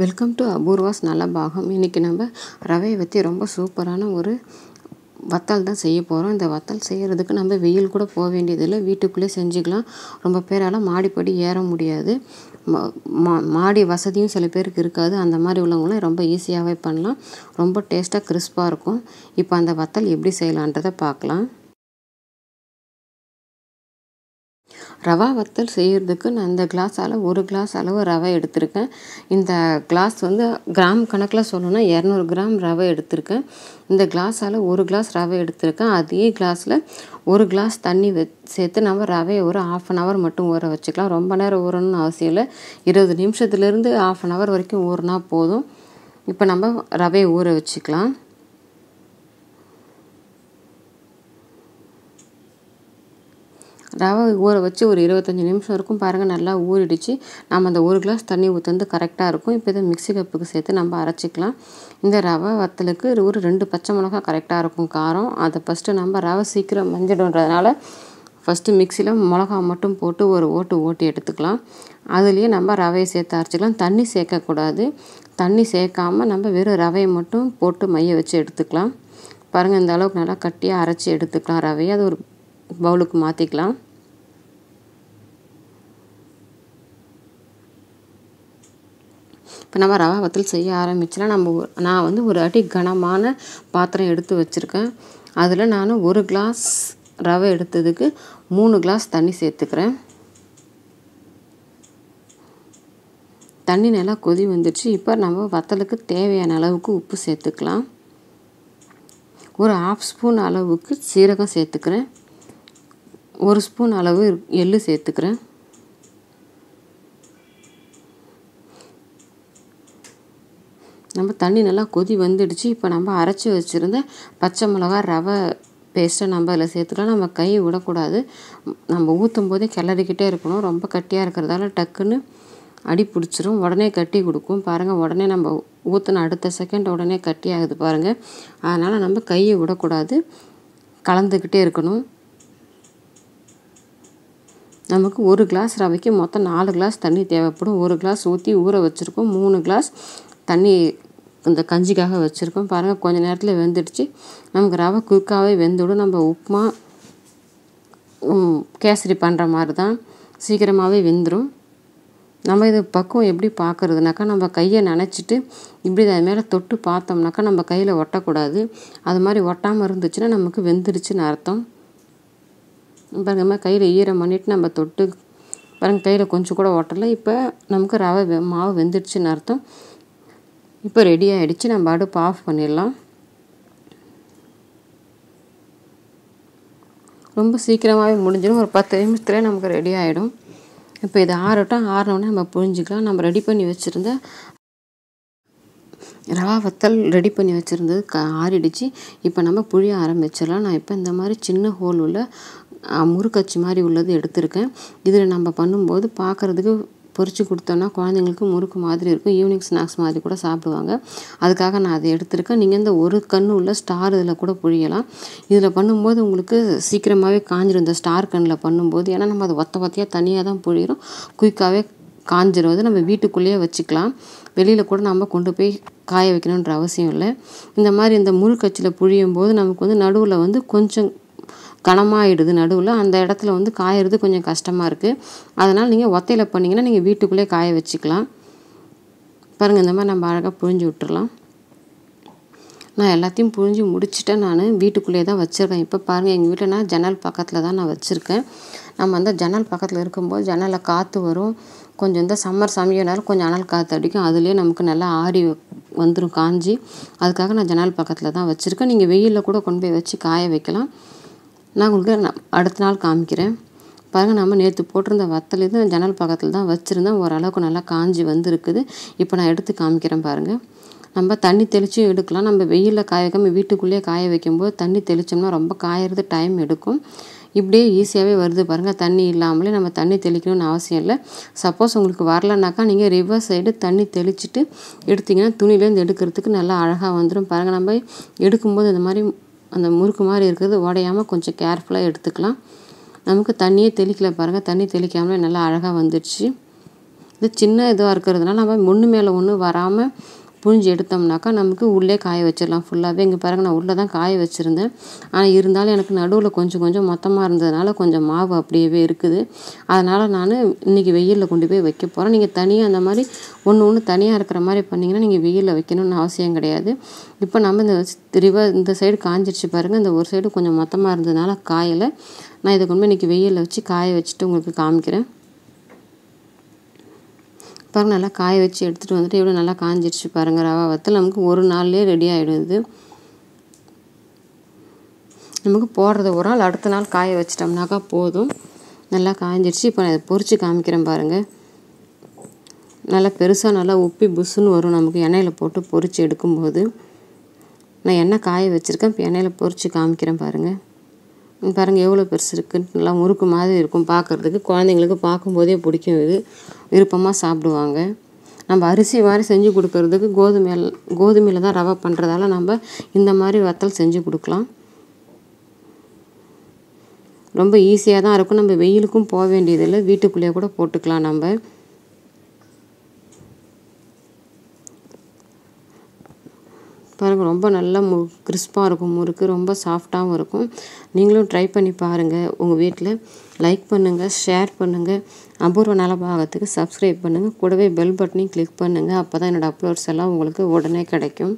welcome to Apoorva's நல்ல பாகம் இன்றைக்கி நம்ம ரவையை வச்சு ரொம்ப சூப்பரான ஒரு வத்தல் தான் செய்ய போகிறோம் இந்த வத்தல் செய்கிறதுக்கு நம்ம வெயில் கூட போக வேண்டியதில்லை வீட்டுக்குள்ளே செஞ்சுக்கலாம் ரொம்ப பேரால் மாடிப்படி ஏற முடியாது மா மாடி வசதியும் சில பேருக்கு இருக்காது அந்த மாதிரி உள்ளவங்களும் ரொம்ப ஈஸியாகவே பண்ணலாம் ரொம்ப டேஸ்ட்டாக கிறிஸ்பாக இருக்கும் இப்போ அந்த வத்தல் எப்படி செய்யலான்றதை பார்க்கலாம் ரவா வத்தல் செய்கிறதுக்கு நான் இந்த கிளாஸால் ஒரு கிளாஸ் அளவு ரவை எடுத்திருக்கேன் இந்த கிளாஸ் வந்து கிராம் கணக்கில் சொல்லணும்னா இரநூறு கிராம் ரவை எடுத்திருக்கேன் இந்த கிளாஸால் ஒரு கிளாஸ் ரவை எடுத்திருக்கேன் அதே கிளாஸில் ஒரு கிளாஸ் தண்ணி வச் சேர்த்து நம்ம ரவையை ஒரு ஆஃப் அன் ஹவர் மட்டும் ஊற வச்சுக்கலாம் ரொம்ப நேரம் ஊறணும்னு அவசியம் இல்லை இருபது நிமிஷத்துலேருந்து ஆஃப் அன் ஹவர் வரைக்கும் ஊறினா போதும் இப்போ நம்ம ரவையை ஊற வச்சுக்கலாம் ரவை ஊற வச்சு ஒரு இருபத்தஞ்சி நிமிஷம் இருக்கும் பாருங்கள் நல்லா ஊறிடுச்சு நம்ம அந்த ஒரு கிளாஸ் தண்ணி வந்து கரெக்டாக இருக்கும் இப்போ இதை மிக்சி கப்புக்கு சேர்த்து நம்ம அரைச்சிக்கலாம் இந்த ரவை வத்தலுக்கு ஒரு ரெண்டு பச்சை மிளகா கரெக்டாக இருக்கும் காரம் அதை ஃபஸ்ட்டு நம்ம ரவை சீக்கிரம் மஞ்சிடுன்றதுனால ஃபஸ்ட்டு மிக்சியில் மிளகா மட்டும் போட்டு ஒரு ஓட்டு ஓட்டி எடுத்துக்கலாம் அதுலேயே நம்ம ரவையை சேர்த்து அரைச்சிக்கலாம் தண்ணி சேர்க்கக்கூடாது தண்ணி சேர்க்காமல் நம்ம வெறும் ரவையை மட்டும் போட்டு மைய வச்சு எடுத்துக்கலாம் பாருங்கள் இந்த அளவுக்கு நல்லா கட்டியாக அரைச்சி எடுத்துக்கலாம் ரவையை அது ஒரு பவுலுக்கு மாற்றிக்கலாம் இப்போ நம்ம ரவா வத்தல் செய்ய ஆரம்பிச்சுன்னா நம்ம நான் வந்து ஒரு அடி கனமான பாத்திரம் எடுத்து வச்சுருக்கேன் அதில் நான் ஒரு கிளாஸ் ரவை எடுத்ததுக்கு மூணு கிளாஸ் தண்ணி சேர்த்துக்கிறேன் தண்ணி நல்லா கொதி வந்துடுச்சு இப்போ நம்ம வத்தலுக்கு தேவையான அளவுக்கு உப்பு சேர்த்துக்கலாம் ஒரு ஆஃப் ஸ்பூன் அளவுக்கு சீரகம் சேர்த்துக்கிறேன் ஒரு ஸ்பூன் அளவு எள்ளு சேர்த்துக்கிறேன் நம்ம தண்ணி நல்லா கொதி வந்துடுச்சு இப்போ நம்ம அரைச்சி வச்சுருந்த பச்சை மிளகா ரவை பேஸ்ட்டை நம்ம அதில் சேர்த்துக்கலாம் நம்ம கை விடக்கூடாது நம்ம ஊற்றும் போதே கிளறிக்கிட்டே இருக்கணும் ரொம்ப கட்டியாக இருக்கிறதால டக்குன்னு அடி பிடிச்சிரும் உடனே கட்டி கொடுக்கும் பாருங்கள் உடனே நம்ம ஊற்றின அடுத்த செகண்ட் உடனே கட்டி ஆகுது பாருங்கள் அதனால் நம்ம கையை விடக்கூடாது கலந்துக்கிட்டே இருக்கணும் நமக்கு ஒரு கிளாஸ் ரவைக்கு மொத்தம் நாலு கிளாஸ் தண்ணி தேவைப்படும் ஒரு கிளாஸ் ஊற்றி ஊற வச்சுருக்கோம் மூணு கிளாஸ் தண்ணி இந்த கஞ்சிக்காக வச்சுருக்கோம் பாருங்கள் கொஞ்சம் நேரத்தில் வெந்துடுச்சு நமக்கு ரவை குறுக்காகவே வெந்துவிடும் நம்ம உப்புமா கேசரி பண்ணுற மாதிரி தான் சீக்கிரமாகவே வெந்துடும் நம்ம இது பக்குவம் எப்படி பார்க்குறதுனாக்கா நம்ம கையை நினச்சிட்டு இப்படி அது மேலே தொட்டு பார்த்தோம்னாக்கா நம்ம கையில் ஒட்டக்கூடாது அது மாதிரி ஒட்டாமல் இருந்துச்சுன்னா நமக்கு வெந்துருச்சுன்னு அர்த்தம் பாருங்க நம்ம கையில் ஈரம் பண்ணிட்டு நம்ம தொட்டு பாருங்கள் கையில் கொஞ்சம் கூட ஒட்டலை இப்போ நமக்கு ரவை மாவு வெந்துடுச்சுன்னு அர்த்தம் இப்போ ரெடி ஆகிடுச்சு நம்ம அடுப்பு ஆஃப் பண்ணிடலாம் ரொம்ப சீக்கிரமாகவே முடிஞ்சிடும் ஒரு பத்து நிமிஷத்துலேயே நமக்கு ரெடி ஆகிடும் இப்போ இது ஆறட்டும் ஆறினோடனே நம்ம புரிஞ்சுக்கலாம் நம்ம ரெடி பண்ணி வச்சுருந்த ரவா வத்தல் ரெடி பண்ணி வச்சுருந்தது க ஆறிடுச்சு இப்போ நம்ம புழிய ஆரம்பிச்சிடலாம் நான் இப்போ இந்த மாதிரி சின்ன ஹோல் உள்ள முறுக்கச்சி மாதிரி உள்ளது எடுத்திருக்கேன் இதில் நம்ம பண்ணும்போது பார்க்குறதுக்கு பொறிச்சு கொடுத்தோன்னா குழந்தைங்களுக்கு முறுக்கு மாதிரி இருக்கும் ஈவினிங் ஸ்நாக்ஸ் மாதிரி கூட சாப்பிடுவாங்க அதுக்காக நான் அதை எடுத்திருக்கேன் நீங்கள் இந்த ஒரு கண்ணு உள்ள ஸ்டார் இதில் கூட புழியலாம் இதில் பண்ணும்போது உங்களுக்கு சீக்கிரமாகவே காஞ்சிடும் இந்த ஸ்டார் கண்ணில் பண்ணும்போது ஏன்னா நம்ம அதை ஒத்த ஒத்தையாக தனியாக தான் புழியிறோம் குயிக்காகவே காஞ்சிரும் அது நம்ம வீட்டுக்குள்ளேயே வச்சுக்கலாம் வெளியில் கூட நம்ம கொண்டு போய் காய வைக்கணுன்ற அவசியம் இல்லை இந்த மாதிரி இந்த முறுக்கச்சில் புழியும் போது நமக்கு வந்து நடுவில் வந்து கொஞ்சம் கனமாயிடுது நடுவில் அந்த இடத்துல வந்து காயறது கொஞ்சம் கஷ்டமாக இருக்குது அதனால் நீங்கள் ஒத்தையில் பண்ணிங்கன்னா நீங்கள் வீட்டுக்குள்ளேயே காய வச்சுக்கலாம் பாருங்கள் இந்த மாதிரி நம்ம அழகாக புழிஞ்சு விட்டுறலாம் நான் எல்லாத்தையும் புழிஞ்சு முடிச்சுட்டேன் நான் வீட்டுக்குள்ளேயே தான் வச்சுருக்கேன் இப்போ பாருங்கள் எங்கள் வீட்டில் நான் ஜன்னல் பக்கத்தில் தான் நான் வச்சுருக்கேன் நம்ம அந்த ஜன்னல் பக்கத்தில் இருக்கும்போது ஜன்னலில் காற்று வரும் கொஞ்சம் இந்த சம்மர் சமயம்னாலும் கொஞ்சம் அனல் காற்று அடிக்கும் அதுலேயே நமக்கு நல்லா ஆறி வந்துடும் காஞ்சி அதுக்காக நான் ஜன்னல் பக்கத்தில் தான் வச்சுருக்கேன் நீங்கள் வெயிலில் கூட கொண்டு போய் வச்சு காய வைக்கலாம் நான் உங்களுக்கு நான் அடுத்த நாள் காமிக்கிறேன் பாருங்கள் நம்ம நேற்று போட்டிருந்த வத்தல் இது ஜன்னல் பக்கத்தில் தான் வச்சுருந்தேன் ஓரளவுக்கு நல்லா காஞ்சி வந்துருக்குது இப்போ நான் எடுத்து காமிக்கிறேன் பாருங்கள் நம்ம தண்ணி தெளித்து எடுக்கலாம் நம்ம வெயிலில் காய வைக்காமல் வீட்டுக்குள்ளேயே காய வைக்கும்போது தண்ணி தெளித்தோம்னா ரொம்ப காயறது டைம் எடுக்கும் இப்படியே ஈஸியாகவே வருது பாருங்கள் தண்ணி இல்லாமலே நம்ம தண்ணி தெளிக்கணும்னு அவசியம் இல்லை சப்போஸ் உங்களுக்கு வரலனாக்கா நீங்கள் ரிவர்ஸ் சைடு தண்ணி தெளிச்சுட்டு எடுத்திங்கன்னா துணியிலேருந்து எடுக்கிறதுக்கு நல்லா அழகாக வந்துடும் பாருங்கள் நம்ம எடுக்கும்போது இந்த மாதிரி அந்த முறுக்கு மாதிரி இருக்கிறது உடையாமல் கொஞ்சம் கேர்ஃபுல்லாக எடுத்துக்கலாம் நமக்கு தண்ணியே தெளிக்கல பாருங்கள் தண்ணி தெளிக்காமலே நல்லா அழகாக வந்துடுச்சு இது சின்ன இதுவாக இருக்கிறதுனால நம்ம முன்னு மேலே ஒன்று வராமல் புழிஞ்சு எடுத்தோம்னாக்கா நமக்கு உள்ளே காய வச்சிடலாம் ஃபுல்லாகவே இங்கே பாருங்கள் நான் உள்ளே தான் காய வச்சுருந்தேன் ஆனால் இருந்தாலும் எனக்கு நடுவில் கொஞ்சம் கொஞ்சம் மொத்தமாக இருந்ததுனால கொஞ்சம் மாவு அப்படியே இருக்குது அதனால் நான் இன்றைக்கி வெயிலில் கொண்டு போய் வைக்க போகிறேன் நீங்கள் தனியாக அந்த மாதிரி ஒன்று ஒன்று தனியாக இருக்கிற மாதிரி பண்ணிங்கன்னா நீங்கள் வெயிலில் வைக்கணும்னு அவசியம் கிடையாது இப்போ நம்ம இந்த ரிவர் இந்த சைடு காஞ்சிருச்சு பாருங்கள் இந்த ஒரு சைடு கொஞ்சம் மொத்தமாக இருந்ததுனால காயில் நான் இதை கொண்டு போய் இன்றைக்கி வெயிலில் வச்சு காய வச்சுட்டு உங்களுக்கு காமிக்கிறேன் பாருங்கள் நல்லா காய வச்சு எடுத்துகிட்டு வந்துட்டு எவ்வளோ நல்லா காஞ்சிடுச்சு பாருங்கள் ரவா வத்தல் நமக்கு ஒரு நாள்லேயே ரெடி ஆகிடுது நமக்கு போடுறது ஒரு நாள் அடுத்த நாள் காய வச்சிட்டோம்னாக்கா போதும் நல்லா காய்ஞ்சிருச்சு இப்போ நான் அதை பொறிச்சு காமிக்கிறேன் பாருங்கள் நல்லா பெருசாக நல்லா உப்பி புசுன்னு வரும் நமக்கு எண்ணெயில் போட்டு பொறிச்சு எடுக்கும்போது நான் எண்ணெய் காய வச்சுருக்கேன் இப்போ எண்ணெயில் பொறிச்சு காமிக்கிறேன் பாருங்கள் பாருங்கள் எவ்வளோ பெருசு இருக்குன்னு நல்லா முறுக்கு மாதிரி இருக்கும் பார்க்குறதுக்கு குழந்தைங்களுக்கு பார்க்கும்போதே பிடிக்கும் இது விருப்பமாக சாப்பிடுவாங்க நம்ம அரிசி மாதிரி செஞ்சு கொடுக்கறதுக்கு கோதுமையில் கோதுமையில் தான் ரவை பண்ணுறதால நம்ம இந்த மாதிரி வத்தல் செஞ்சு கொடுக்கலாம் ரொம்ப ஈஸியாக தான் இருக்கும் நம்ம வெயிலுக்கும் போக வேண்டியதில்லை வீட்டுக்குள்ளேயே கூட போட்டுக்கலாம் நம்ம பாருங்கள் ரொம்ப நல்லா மு கிறிஸ்பாக இருக்கும் முறுக்கு ரொம்ப சாஃப்டாகவும் இருக்கும் நீங்களும் ட்ரை பண்ணி பாருங்கள் உங்கள் வீட்டில் லைக் பண்ணுங்கள் ஷேர் பண்ணுங்கள் அபூர்வ நல பாகத்துக்கு சப்ஸ்கிரைப் பண்ணுங்கள் கூடவே பெல் பட்டனையும் கிளிக் பண்ணுங்கள் அப்போ தான் என்னோடய அப்லோட்ஸ் எல்லாம் உங்களுக்கு உடனே கிடைக்கும்